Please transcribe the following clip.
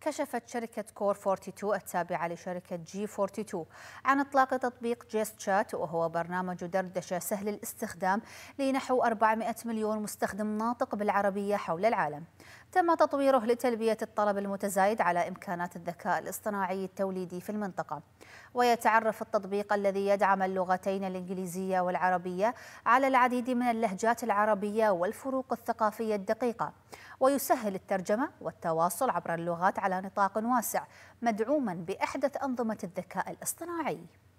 كشفت شركة كور 42 التابعة لشركة جي 42 عن إطلاق تطبيق جيست شات وهو برنامج دردشة سهل الاستخدام لنحو 400 مليون مستخدم ناطق بالعربية حول العالم تم تطويره لتلبية الطلب المتزايد على إمكانات الذكاء الاصطناعي التوليدي في المنطقة ويتعرف التطبيق الذي يدعم اللغتين الإنجليزية والعربية على العديد من اللهجات العربية والفروق الثقافية الدقيقة ويسهل الترجمة والتواصل عبر اللغات على نطاق واسع مدعوما بأحدث أنظمة الذكاء الاصطناعي